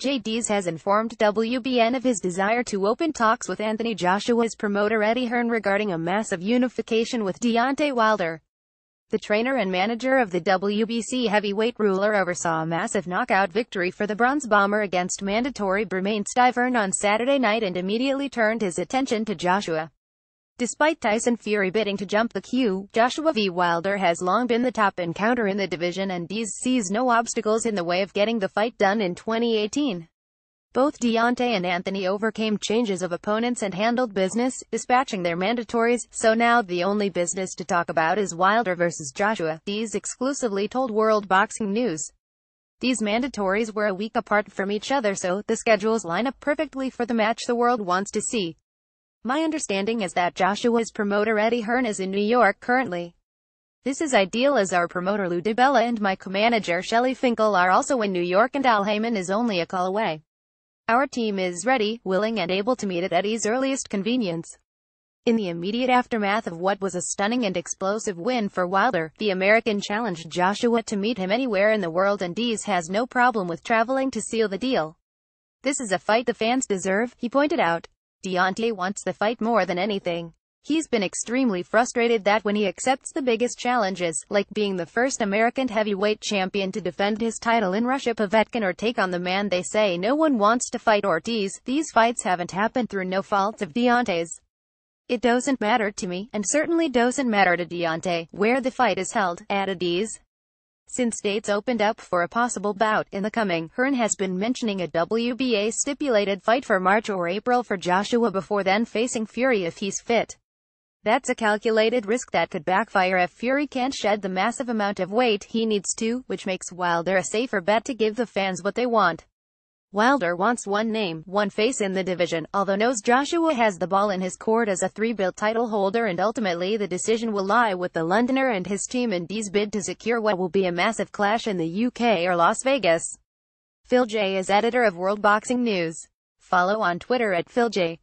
JD's has informed WBN of his desire to open talks with Anthony Joshua's promoter Eddie Hearn regarding a massive unification with Deontay Wilder. The trainer and manager of the WBC heavyweight ruler oversaw a massive knockout victory for the Bronze Bomber against mandatory Bermain Stivern on Saturday night and immediately turned his attention to Joshua. Despite Tyson Fury bidding to jump the queue, Joshua V. Wilder has long been the top encounter in the division and Diaz sees no obstacles in the way of getting the fight done in 2018. Both Deontay and Anthony overcame changes of opponents and handled business, dispatching their mandatories, so now the only business to talk about is Wilder versus Joshua, Diaz exclusively told World Boxing News. These mandatories were a week apart from each other so, the schedules line up perfectly for the match the world wants to see. My understanding is that Joshua's promoter Eddie Hearn is in New York currently. This is ideal as our promoter Lou DiBella and my co-manager Shelly Finkel are also in New York and Al Heyman is only a call away. Our team is ready, willing and able to meet at Eddie's earliest convenience. In the immediate aftermath of what was a stunning and explosive win for Wilder, the American challenged Joshua to meet him anywhere in the world and Dees has no problem with traveling to seal the deal. This is a fight the fans deserve, he pointed out. Deontay wants the fight more than anything. He's been extremely frustrated that when he accepts the biggest challenges, like being the first American heavyweight champion to defend his title in Russia Povetkin or take on the man they say no one wants to fight Ortiz, these fights haven't happened through no fault of Deontay's. It doesn't matter to me, and certainly doesn't matter to Deontay, where the fight is held, added Ease. Since dates opened up for a possible bout in the coming, Hearn has been mentioning a WBA stipulated fight for March or April for Joshua before then facing Fury if he's fit. That's a calculated risk that could backfire if Fury can't shed the massive amount of weight he needs to, which makes Wilder a safer bet to give the fans what they want. Wilder wants one name, one face in the division, although knows Joshua has the ball in his court as a three-belt title holder and ultimately the decision will lie with the Londoner and his team in D's bid to secure what will be a massive clash in the UK or Las Vegas. Phil J is editor of World Boxing News. Follow on Twitter at PhilJ.